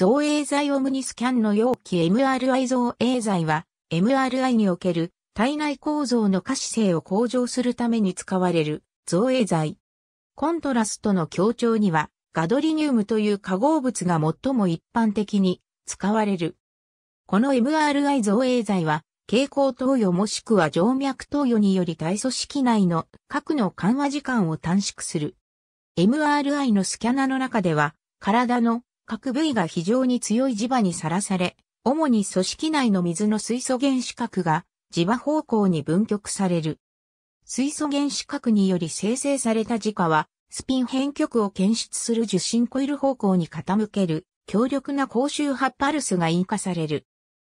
造影剤オムニスキャンの容器 MRI 造影剤は、MRI における体内構造の可視性を向上するために使われる造影剤。コントラストの強調には、ガドリニウムという化合物が最も一般的に使われる。この MRI 造影剤は、蛍光投与もしくは静脈投与により体組織内の核の緩和時間を短縮する。MRI のスキャナの中では、体の各部位が非常に強い磁場にさらされ、主に組織内の水の水素原子核が磁場方向に分極される。水素原子核により生成された磁化は、スピン変極を検出する受信コイル方向に傾ける、強力な高周波パルスが引火される。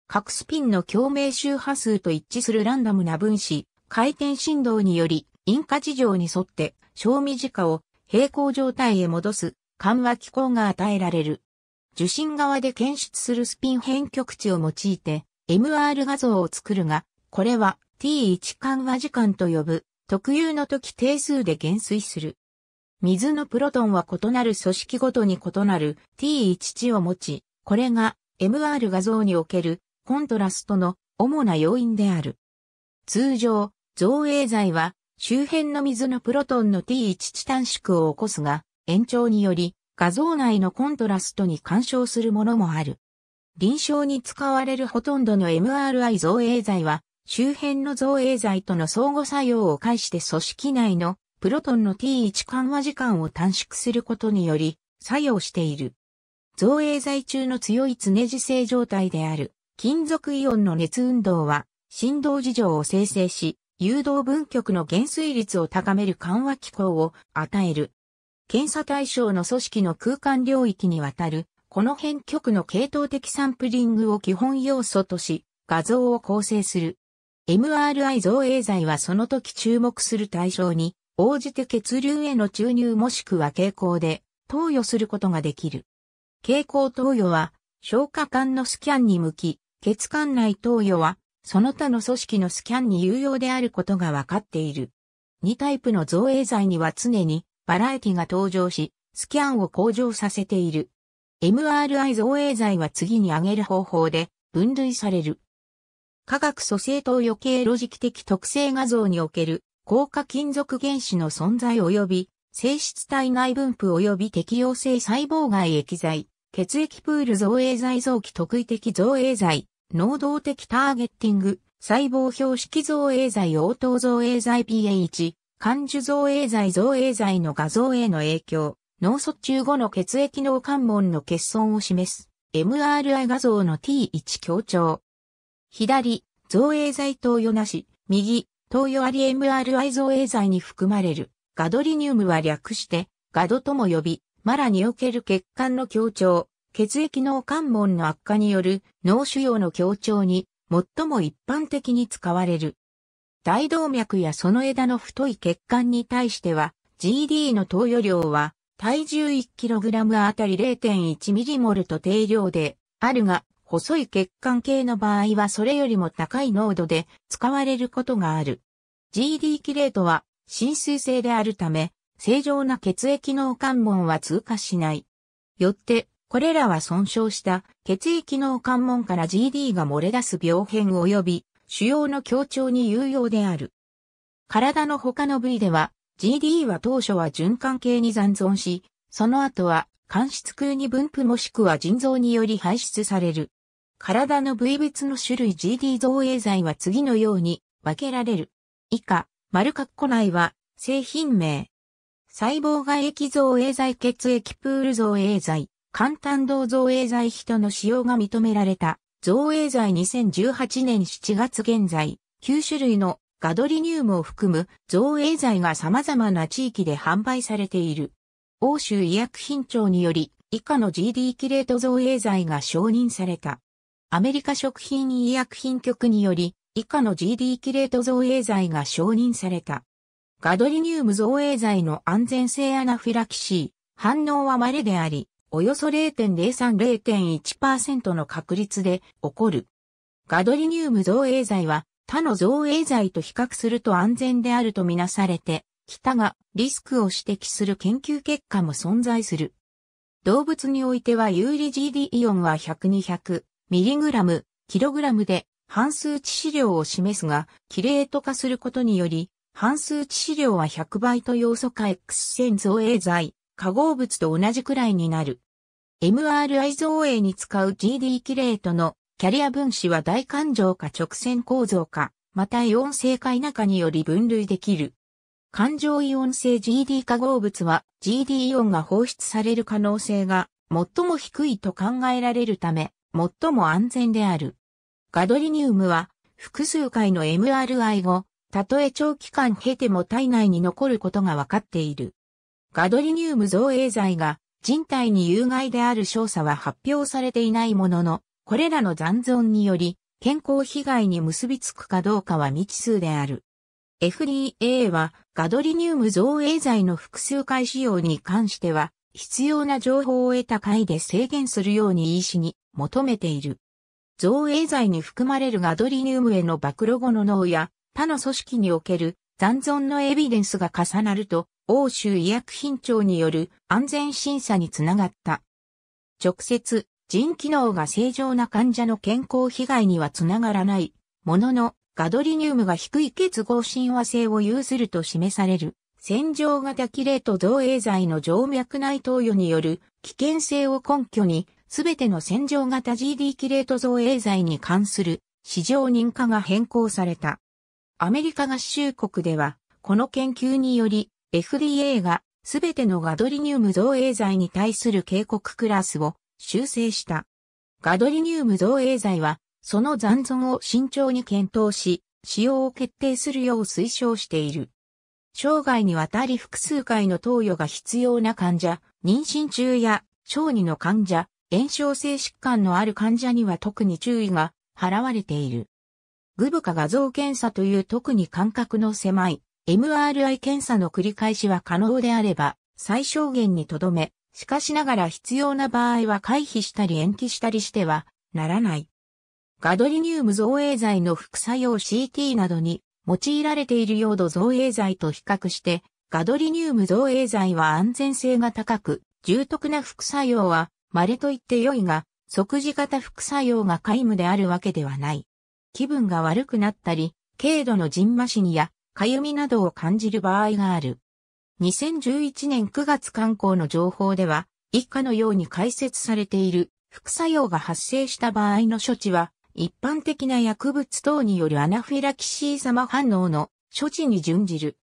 各スピンの共鳴周波数と一致するランダムな分子、回転振動により、引火事情に沿って、賞味磁化を平行状態へ戻す緩和機構が与えられる。受信側で検出するスピン変極値を用いて MR 画像を作るが、これは T1 緩和時間と呼ぶ特有の時定数で減衰する。水のプロトンは異なる組織ごとに異なる T1 値を持ち、これが MR 画像におけるコントラストの主な要因である。通常、造影剤は周辺の水のプロトンの T1 値短縮を起こすが、延長により画像内のコントラストに干渉するものもある。臨床に使われるほとんどの MRI 造影剤は、周辺の造影剤との相互作用を介して組織内のプロトンの T1 緩和時間を短縮することにより作用している。造影剤中の強い常時性状態である金属イオンの熱運動は振動事情を生成し、誘導分極の減衰率を高める緩和機構を与える。検査対象の組織の空間領域にわたる、この辺局の系統的サンプリングを基本要素とし、画像を構成する。MRI 造影剤はその時注目する対象に応じて血流への注入もしくは蛍光で投与することができる。蛍光投与は消化管のスキャンに向き、血管内投与はその他の組織のスキャンに有用であることがわかっている。2タイプの造影剤には常にバラエティが登場し、スキャンを向上させている。MRI 造影剤は次に挙げる方法で分類される。化学組成等余計ロジキ的特性画像における効果金属原子の存在及び性質体内分布及び適応性細胞外液剤、血液プール造影剤臓器特異的造影剤、能動的ターゲッティング、細胞標識造影剤応答造影剤 PH、感受造影剤造影剤の画像への影響、脳卒中後の血液脳関門の欠損を示す MRI 画像の T1 強調。左、造影剤投与なし、右、投与あり MRI 造影剤に含まれるガドリニウムは略してガドとも呼び、マラにおける血管の強調、血液脳関門の悪化による脳腫瘍の強調に最も一般的に使われる大動脈やその枝の太い血管に対しては、GD の投与量は、体重 1kg あたり 0.1mmol と定量で、あるが、細い血管系の場合はそれよりも高い濃度で使われることがある。GD キレートは浸水性であるため、正常な血液脳関門は通過しない。よって、これらは損傷した血液脳関門から GD が漏れ出す病変及び主要の強調に有用である。体の他の部位では、GD は当初は循環系に残存し、その後は、間質空に分布もしくは腎臓により排出される。体の部位別の種類 GD 造影剤は次のように分けられる。以下、丸括弧内は、製品名。細胞外液造影剤血液プール造影剤、簡単動造影剤人の使用が認められた。造影剤2018年7月現在、9種類のガドリニウムを含む造影剤が様々な地域で販売されている。欧州医薬品庁により、以下の GD キレート造影剤が承認された。アメリカ食品医薬品局により、以下の GD キレート造影剤が承認された。ガドリニウム造影剤の安全性アナフィラキシー、反応は稀であり、およそ0.03-0.1%の確率で起こる。ガドリニウム造影剤は他の造影剤と比較すると安全であるとみなされて、北がリスクを指摘する研究結果も存在する。動物においては有利 GD イオンは100、200mg、kg で半数致死量を示すが、キレート化することにより、半数致死量は100倍と要素化 X 線造影剤、化合物と同じくらいになる。MRI 造影に使う GD キレートのキャリア分子は大環状か直線構造か、またイオン性か否かにより分類できる。環状イオン性 GD 化合物は GD イオンが放出される可能性が最も低いと考えられるため、最も安全である。ガドリニウムは複数回の MRI 後、たとえ長期間経ても体内に残ることが分かっている。ガドリニウム造影剤が人体に有害である少佐は発表されていないものの、これらの残存により健康被害に結びつくかどうかは未知数である。FDA はガドリニウム造影剤の複数回使用に関しては必要な情報を得た回で制限するように医師に求めている。造影剤に含まれるガドリニウムへの暴露後の脳や他の組織における残存のエビデンスが重なると欧州医薬品庁による安全審査につながった。直接、腎機能が正常な患者の健康被害にはつながらない、ものの、ガドリニウムが低い結合親和性を有すると示される、洗浄型キレート造影剤の静脈内投与による危険性を根拠に、すべての洗浄型 GD キレート造影剤に関する市場認可が変更された。アメリカ合衆国では、この研究により、FDA がすべてのガドリニウム造影剤に対する警告クラスを修正した。ガドリニウム造影剤は、その残存を慎重に検討し、使用を決定するよう推奨している。生涯にわたり複数回の投与が必要な患者、妊娠中や小児の患者、炎症性疾患のある患者には特に注意が払われている。グブカ画像検査という特に間隔の狭い MRI 検査の繰り返しは可能であれば、最小限にとどめ、しかしながら必要な場合は回避したり延期したりしてはならない。ガドリニウム造影剤の副作用 CT などに用いられている用土造影剤と比較して、ガドリニウム造影剤は安全性が高く、重篤な副作用は稀と言って良いが、即時型副作用が皆無であるわけではない。気分が悪くなったり、軽度のジンマシニやかゆみなどを感じる場合がある。2011年9月刊行の情報では、以下のように解説されている副作用が発生した場合の処置は、一般的な薬物等によるアナフィラキシー様反応の処置に準じる。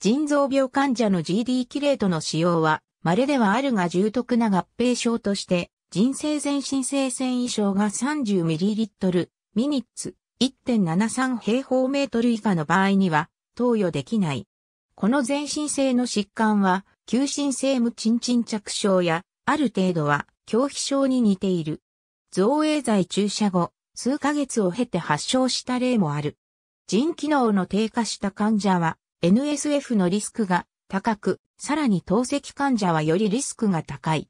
腎臓病患者の GD キレートの使用は、稀ではあるが重篤な合併症として、人生全身性繊維症が 30ml、ミニッツ、1.73平方メートル以下の場合には、投与できない。この全身性の疾患は、急進性無鎮沈着症や、ある程度は、狂気症に似ている。造影剤注射後、数ヶ月を経て発症した例もある。腎機能の低下した患者は、NSF のリスクが高く、さらに透析患者はよりリスクが高い。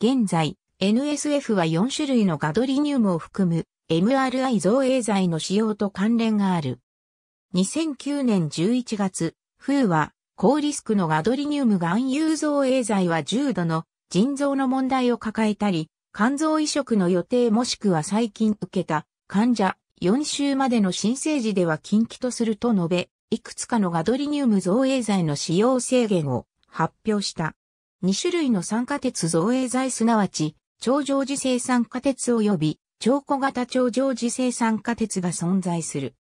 現在、NSF は4種類のガドリニウムを含む MRI 造影剤の使用と関連がある。2009年11月、風は、高リスクのガドリニウム含有造影剤は重度の腎臓の問題を抱えたり、肝臓移植の予定もしくは最近受けた患者4週までの新生児では禁忌とすると述べ、いくつかのガドリニウム造影剤の使用制限を発表した。2種類の酸化鉄造影剤すなわち、超常時性酸化鉄及び、超小型超常時性酸化鉄が存在する。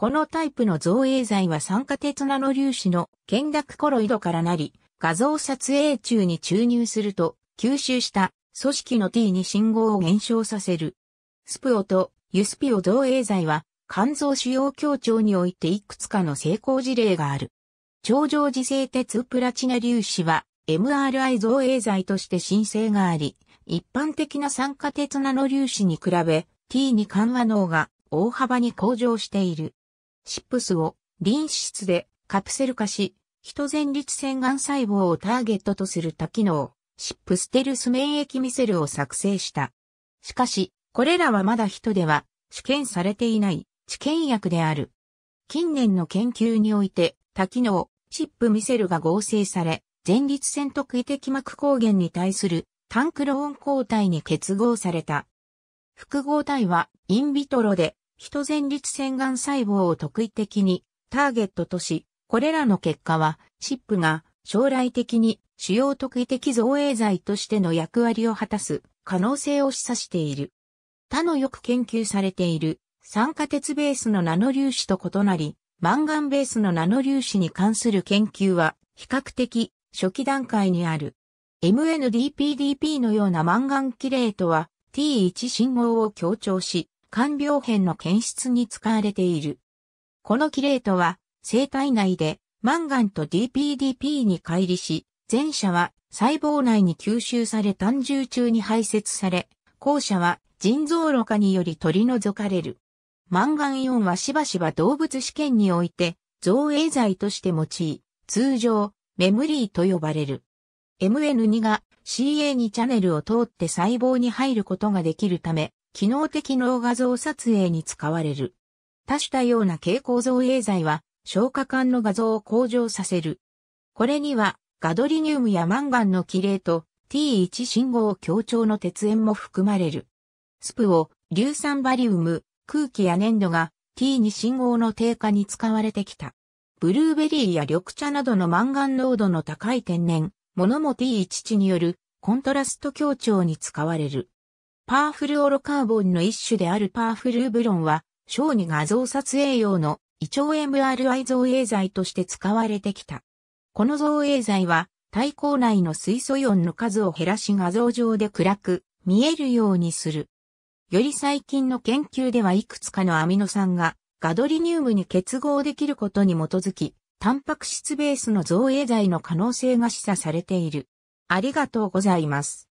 このタイプの造影剤は酸化鉄ナノ粒子の見濁コロイドからなり、画像撮影中に注入すると、吸収した組織の T に信号を減少させる。スプオとユスピオ造影剤は、肝臓主要協調においていくつかの成功事例がある。超常磁性鉄プラチナ粒子は MRI 造影剤として申請があり、一般的な酸化鉄ナノ粒子に比べ T に緩和能が大幅に向上している。シップスを臨脂質でカプセル化し、人前立腺癌細胞をターゲットとする多機能、シップステルス免疫ミセルを作成した。しかし、これらはまだ人では試験されていない治験薬である。近年の研究において、多機能、シップミセルが合成され、前立腺特異的膜抗原に対するタンクローン抗体に結合された。複合体はインビトロで人前立腺がん細胞を特異的にターゲットとし、これらの結果は、シップが将来的に主要特異的造影剤としての役割を果たす可能性を示唆している。他のよく研究されている酸化鉄ベースのナノ粒子と異なり、マンガンベースのナノ粒子に関する研究は比較的初期段階にある。MNDPDP のようなマンガンキレートは T1 信号を強調し、肝病変の検出に使われている。このキレートは、生体内でマンガンと DPDP に乖離し、前者は細胞内に吸収され単重中に排泄され、後者は腎臓炉化により取り除かれる。マンガンイオンはしばしば動物試験において造影剤として用い、通常、メムリーと呼ばれる。MN2 が CA2 チャネルを通って細胞に入ることができるため、機能的脳画像撮影に使われる。多種多様な蛍光造影剤は、消化管の画像を向上させる。これには、ガドリニウムやマンガンのキレイと T1 信号強調の鉄塩も含まれる。スプを硫酸バリウム、空気や粘土が T2 信号の低下に使われてきた。ブルーベリーや緑茶などのマンガン濃度の高い天然、ものも T1 値によるコントラスト強調に使われる。パーフルオロカーボンの一種であるパーフルブロンは、小児画像撮影用の胃腸 MRI 造影剤として使われてきた。この造影剤は、体構内の水素イオンの数を減らし画像上で暗く、見えるようにする。より最近の研究ではいくつかのアミノ酸がガドリニウムに結合できることに基づき、タンパク質ベースの造影剤の可能性が示唆されている。ありがとうございます。